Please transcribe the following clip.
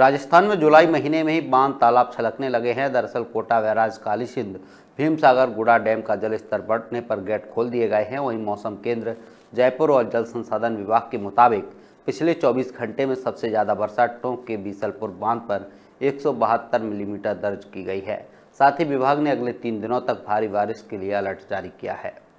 राजस्थान में जुलाई महीने में ही बांध तालाब छलकने लगे हैं दरअसल कोटा बैराज काली सिंध भीमसागर गुड़ा डैम का जल स्तर बढ़ने पर गेट खोल दिए गए हैं वहीं मौसम केंद्र जयपुर और जल संसाधन विभाग के मुताबिक पिछले 24 घंटे में सबसे ज़्यादा वर्षा टोंक के बीसलपुर बांध पर एक मिलीमीटर दर्ज की गई है साथ ही विभाग ने अगले तीन दिनों तक भारी बारिश के लिए अलर्ट जारी किया है